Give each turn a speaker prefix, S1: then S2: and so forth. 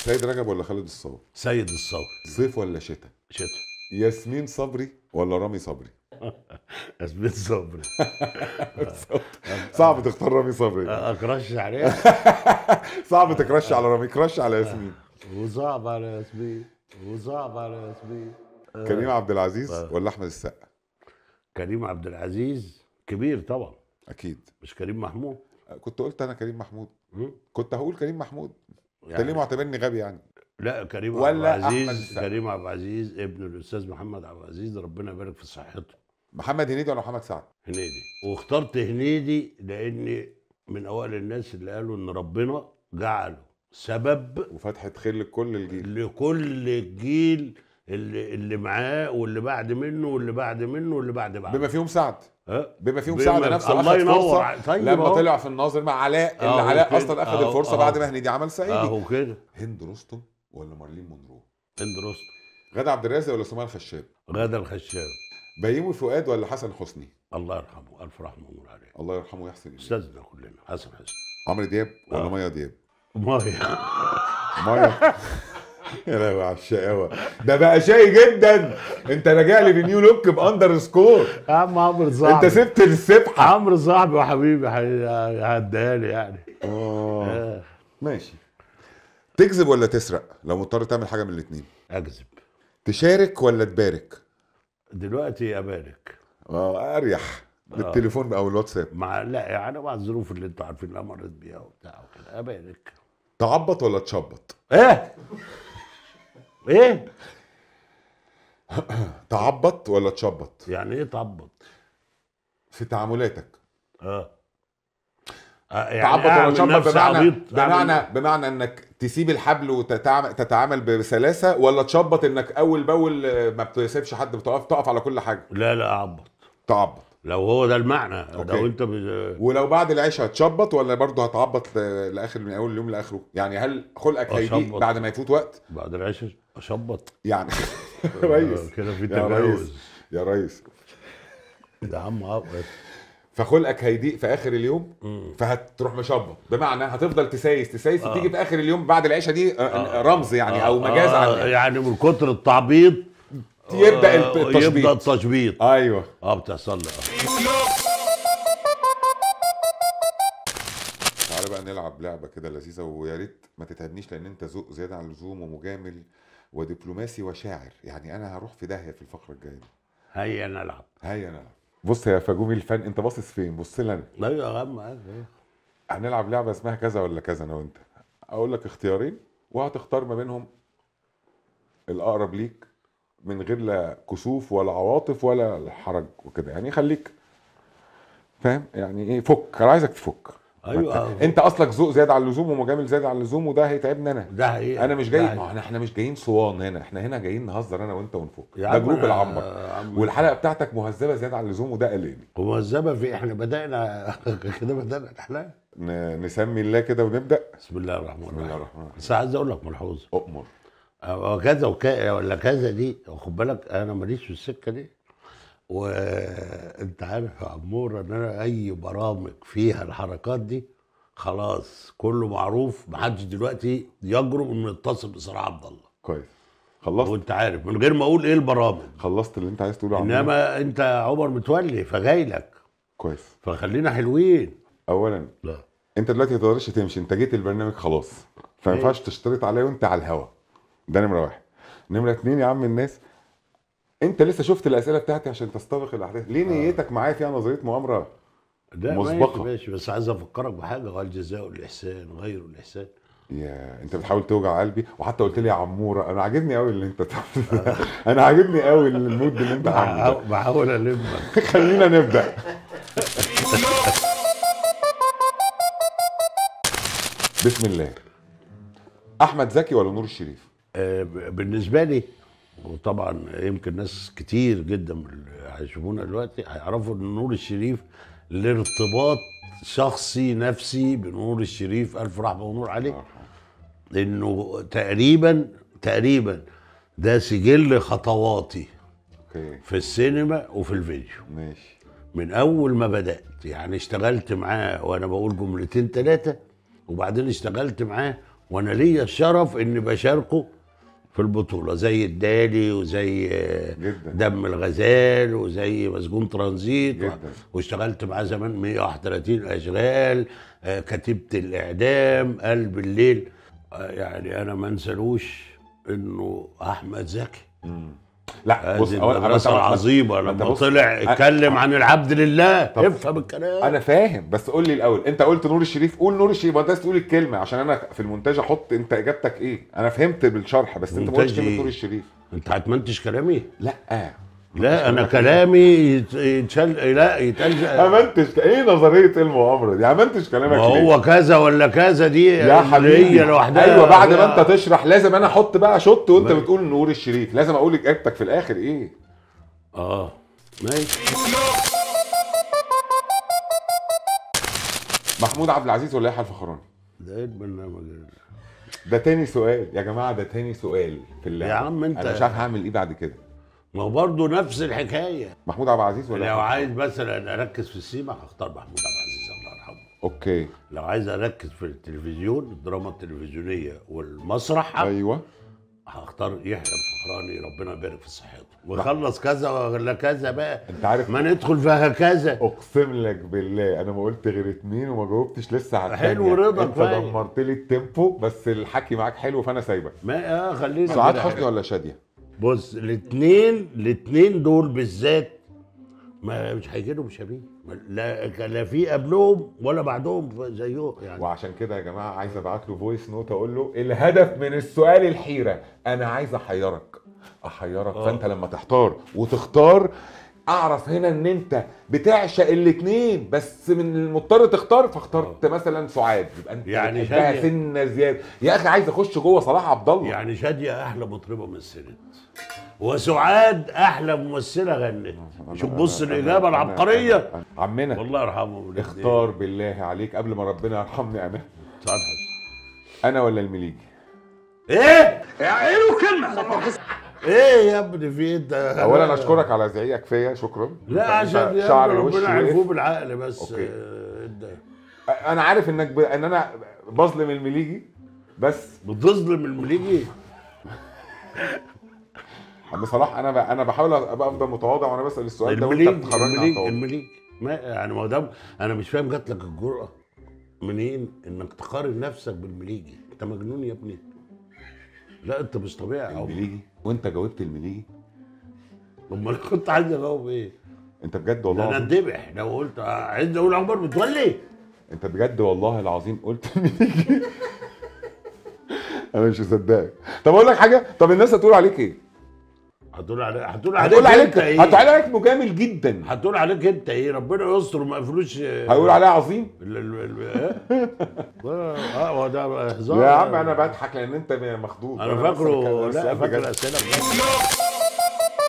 S1: سيد رجب ولا خالد الصاوي؟ سيد الصاوي صيف ولا شتاء؟ شتاء ياسمين صبري ولا رامي صبري؟ ياسمين صبري صعب تختار رامي صبري اكرش أه، أه، عليه صعب تكرش على رامي كرش على
S2: ياسمين وصعب على ياسمين وصعب على ياسمين أه، كريم عبد العزيز ولا احمد السقا؟ كريم عبد العزيز كبير طبعا اكيد مش كريم
S1: محمود كنت قلت انا كريم محمود كنت هقول كريم محمود يعني انت ليه معتبرني غبي يعني؟
S2: لا كريم ولا عبد العزيز كريم عبد العزيز ابن الاستاذ محمد عبد العزيز ربنا يبارك في صحته محمد هنيدي ولا محمد سعد؟ هنيدي واخترت هنيدي لاني من اوائل الناس اللي قالوا ان ربنا جعله سبب وفتحه خير لكل الجيل لكل الجيل اللي اللي معاه واللي بعد منه واللي بعد منه واللي بعد بعده بما فيهم سعد بما فيهم سعد نفسه الله ينور طيب لما طلع
S1: في الناظر مع علاء اللي علاء اصلا اخذ الفرصه بعد ما هنيدي عمل صعيدي اهو كده هند رستم ولا مارلين مونرو هند رستم غادة عبد الرازق ولا سمية الخشاب غادة
S2: الخشاب بيومي فؤاد ولا حسن حسني الله يرحمه الف رحمه ونور عليه الله يرحمه ويحسن اليه استاذنا كلنا حسن حسني
S1: عمرو دياب ولا آه. ميا دياب ميا ميا يا لهوي على الشقاوه ده بقى شقي جدا انت راجع لي بنيو لوك باندر سكور يا عم عمرو صاحبي انت
S2: سبت السبحه عمرو صاحبي وحبيبي هديها لي يعني آه. اه ماشي تكذب
S1: ولا تسرق لو مضطر تعمل حاجه من الاثنين اكذب تشارك ولا تبارك
S2: دلوقتي ابارك اه اريح آه. بالتليفون او الواتساب مع لا يعني مع الظروف اللي انتوا عارفين اللي مريت بيها وبتاع وكده ابارك تعبط ولا تشبط؟ ايه ايه تعبط
S1: ولا تشبط يعني ايه تعبط في تعاملاتك اه, آه، يعني تعبط ولا تشبط بمعنى بمعنى بمعنى انك تسيب الحبل وتتعامل بسلاسه ولا تشبط انك اول باول ما بتسيبش حد بتقف تقف على كل حاجه
S2: لا لا اعبط تعبط لو هو ده المعنى لو انت بز... آه. ولو
S1: بعد العشاء هتشبط ولا برضه هتعبط لاخر من اول اليوم لاخره يعني هل خلقك هيضيق بعد ما يفوت وقت بعد العشاء اشبط يعني آه، ريس كده في تجاوز يا ريس يا عم فخلقك هيضيق في اخر اليوم فهتروح مشبط بمعنى هتفضل تسايس تسايس آه. تيجي في اخر اليوم بعد العشاء دي آه. آه،
S2: رمز يعني آه. او مجاز آه. يعني من كتر التعبيط
S1: يبدا آه، التشبيط يبدا
S2: التشبيط ايوه اه بتحصل لي
S1: تعالى بقى نلعب لعبه كده لذيذه ويا ريت ما تتهدنيش لان انت ذوق زياده عن اللزوم ومجامل ودبلوماسي وشاعر يعني انا هروح في داهيه في الفقره الجايه دي
S2: هيا نلعب
S1: هيا نلعب بص يا فجومي الفن انت باصص فين بص لنا لا يا غم هنلعب لعبه اسمها كذا ولا كذا انا وانت اقول لك اختيارين وهتختار ما بينهم الاقرب ليك من غير لا كسوف ولا عواطف ولا حرج وكده يعني خليك فاهم يعني ايه فك انا عايزك تفك ايوه أه، انت اصلك ذوق زياده عن اللزوم ومجامل زياده عن اللزوم وده هيتعبني انا ده حقيقي انا مش جاي ما احنا احنا مش جايين صوان هنا احنا هنا جايين نهزر انا وانت ونفك ده جروب آه، العنبر والحلقه بتاعتك مهذبه زياده عن اللزوم وده قلقني مهذبه في احنا بدانا كده
S2: بدانا الحلقه نسمي الله كده ونبدا بسم الله الرحمن الرحيم بسم الله الرحمن الرحيم بس عايز اقول لك ملحوظه اؤمر هو كذا وكذا ولا كذا دي واخد بالك انا ماليش في السكه دي وانت عارف يا عمور ان انا اي برامج فيها الحركات دي خلاص كله معروف محدش دلوقتي يجرؤ انه يتصل بصراع عبد الله كويس خلصت وانت عارف من غير ما اقول ايه البرامج خلصت اللي انت عايز تقوله عمور انما انت عمر متولي فجاي لك كويس فخلينا حلوين
S1: اولا لا انت دلوقتي ما تقدرش تمشي انت جيت البرنامج خلاص فما إيه؟ ينفعش تشترط عليه وانت على الهوا ده نمره واحد نمره اتنين يا عم الناس انت لسه شفت الاسئله بتاعتي عشان تستبق الاحداث
S2: ليه آه. نيتك معايا فيها نظريه مؤامره مسبقه ماشي بس عايز افكرك بحاجه هو الجزاء الاحسان غير الاحسان
S1: يا انت بتحاول توجع قلبي وحتى قلت لي يا عموره انا عاجبني قوي اللي انت انا عاجبني قوي المود اللي انت عامله بحاول المك خلينا نبدا
S2: بسم الله احمد زكي ولا نور الشريف آه، بالنسبه لي وطبعا يمكن ناس كتير جدا هيشوفونا دلوقتي هيعرفوا ان نور الشريف لارتباط شخصي نفسي بنور الشريف الف رحمه ونور عليه آه. انه تقريبا تقريبا ده سجل خطواتي أوكي. في السينما وفي الفيديو ماشي من اول ما بدات يعني اشتغلت معاه وانا بقول جملتين ثلاثه وبعدين اشتغلت معاه وانا ليا الشرف اني بشاركه في البطوله زي الدالي وزي جدا. دم الغزال وزي مسجون ترانزيت جدا. واشتغلت معاه زمان 131 اشغال آه، كتيبه الاعدام قلب الليل آه، يعني انا ما انسالوش انه احمد زكي لا بص انا عظيمه لما طلع اتكلم عن العبد لله افهم الكلام انا فاهم بس قول
S1: لي الاول انت قلت نور الشريف قول نور الشريف ما انت تقول الكلمه عشان انا في المونتاج احط انت اجابتك ايه
S2: انا فهمت بالشرح بس انت ما قلتش نور الشريف انت هتمنتج كلامي لا لا انا كلامي يتشل لا يتقال عملتش ايه نظريه المؤامره
S1: دي عملتش كلامك ما هو
S2: كذا ولا كذا دي يا حبيبي هي لوحدها ايوه بعد ما انت
S1: تشرح لازم انا احط بقى شط وانت بتقول نور الشريف لازم اقول اجابتك في الاخر ايه اه ماشي محمود عبد العزيز ولا يحيى إيه الفخراني؟ ده ايه البرنامج ده تاني سؤال يا جماعه ده تاني سؤال في اللعبه يا عم انت انا مش عارف هعمل ايه بعد كده ما هو برضه نفس
S2: الحكايه محمود عبد العزيز ولا لو عايز مثلا اركز في السيما هختار محمود عبد العزيز الله يرحمه اوكي لو عايز اركز في التلفزيون الدراما التلفزيونيه والمسرح ايوه هختار يحيى الفخراني ربنا يبارك في صحته نعم. وخلص كذا ولا كذا بقى انت عارف ما ندخل في هكذا اقسم لك بالله انا ما قلت غير اثنين وما جاوبتش لسه على حلو رضا انت دمرت
S1: لي التيمبو بس الحكي معاك حلو فانا
S2: سايبك ما اه خلينا سعاد حسني ولا شاديه بص الاثنين الاثنين دول بالذات ما مش هيجي لهم شبيه لا لا في قبلهم ولا بعدهم زيهم يعني وعشان كده يا جماعه عايز ابعت له فويس نوت اقول له الهدف من
S1: السؤال الحيره انا عايز احيرك احيرك أوه. فانت لما تحتار وتختار اعرف هنا ان انت بتعشق الاثنين بس من المضطر تختار
S2: فاخترت آه. مثلا سعاد يبقى انت يعني شاديه سنه زياده يا اخي عايز اخش جوه صلاح عبد الله يعني شاديه احلى مطربه مثلت وسعاد احلى ممثله غنت آه، شوف بص الاجابه العبقريه عمنا الله يرحمه إيه. اختار بالله
S1: عليك قبل ما ربنا يرحمني انا سعاد حسني انا ولا المليجي
S2: ايه؟ يا ايه كلمه ايه يا ابني في ايه اولا اشكرك على زعيقك فيا شكرا لا عشان شعر الوش ربنا يعرفوه بالعقل بس أوكي.
S1: آه، انا عارف انك ب... ان انا بظلم المليجي بس بتظلم المليجي عم صلاح انا ب... انا بحاول ابقى افضل متواضع وانا بسال السؤال ده وانت بتخرجني المليجي المليجي
S2: ما يعني ما دام انا مش فاهم جات لك الجرأه منين انك تقارن نفسك بالمليجي انت مجنون يا ابني لا انت مش طبيعي المليجي وانت جاوبت المليجي امال كنت عايز اجاوب ايه؟ انت بجد والله انا اتذبح لو قلت عايز اقول عمر متولي
S1: انت بجد والله العظيم قلت المليجي انا مش مصدقك طب اقول لك حاجه طب الناس هتقول عليك ايه؟
S2: هتقول عليك هتقول عليك هتقول عليك ايه؟ هتقول عليك
S1: مجامل جدا
S2: هتقول عليك انت ايه ربنا يستر وما قفلوش هيقول عليها عظيم اه هو ده هزار يا عم انا بضحك لان انت
S1: مخضوض انا فاكره لا فاكر الاسئله